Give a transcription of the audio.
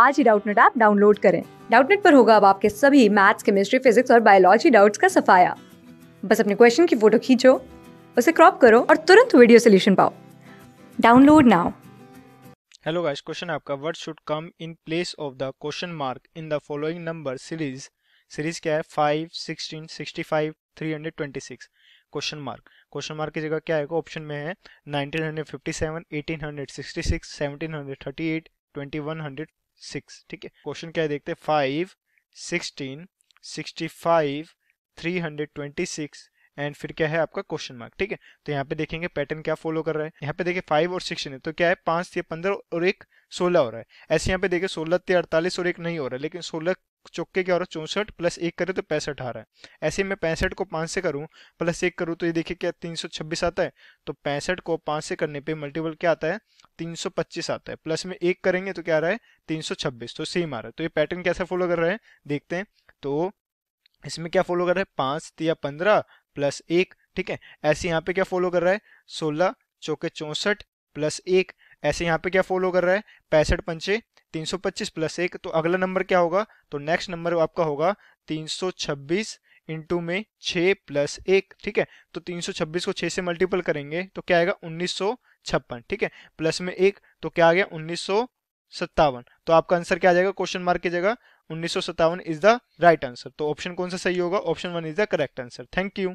आज ही Doubtnut app download करें डाउटनेट पर होगा अब आपके सभी मैथ्स केमिस्ट्री फिजिक्स और बायोलॉजी डाउट्स का सफाया बस अपने क्वेश्चन की फोटो खींचो उसे क्रॉप करो और तुरंत वीडियो सोल्यूशन पाओ download now hello guys question आपका what should come in place of the question mark in the following number series series क्या है five sixteen sixty five three hundred twenty six question mark question mark की जगह क्या आएगा option में है nineteen hundred fifty seven eighteen hundred sixty six seventeen hundred thirty eight twenty one hundred six ठीक है क्वेश्चन क्या है देखते हैं five sixteen sixty five three hundred twenty six and फिर क्या है आपका क्वेश्चन मार्क ठीक है तो यहाँ पे देखेंगे पैटर्न क्या फॉलो कर रहा है यहाँ पे देखिए फाइव और सिक्स तो क्या है पांच या पंद्रह और एक सोलह हो रहा है ऐसे यहाँ पे देखिए सोलह या अड़तालीस और एक नहीं हो रहा है लेकिन सोलह चौके क्या हो रहा है चौसठ प्लस एक करे तो पैंसठ आ रहा है ऐसे मैं पैंसठ को पांच से करूं प्लस एक करूं तो ये देखिए क्या तीन सौ छब्बीस आता है तो पैंसठ को पांच से करने पे मल्टीपल क्या आता है तीन सौ पच्चीस आता है प्लस में एक करेंगे तो क्या आ रहा है तीन सौ छब्बीस तो सेम आ रहा है तो ये पैटर्न कैसा फॉलो कर रहा है देखते हैं तो इसमें क्या फॉलो कर रहा है पांच या पंद्रह प्लस एक ठीक है ऐसे यहाँ पे क्या फॉलो कर रहा है सोलह चौके चौंसठ प्लस एक ऐसे यहाँ पे क्या फॉलो कर रहा है पैंसठ पंचे तीन सौ पच्चीस प्लस एक तो अगला नंबर क्या होगा तो नेक्स्ट नंबर आपका होगा छब्बीस इंटू में 6 प्लस एक ठीक है तो तीन सौ छब्बीस को छह से मल्टीपल करेंगे तो क्या आएगा उन्नीस सौ छप्पन ठीक है प्लस में एक तो क्या आ गया उन्नीस सौ सत्तावन तो आपका आंसर क्या आ जाएगा क्वेश्चन मार्क की जगह उन्नीस सौ सत्तावन इज द राइट आंसर तो ऑप्शन कौन सा सही होगा option one is the correct answer thank you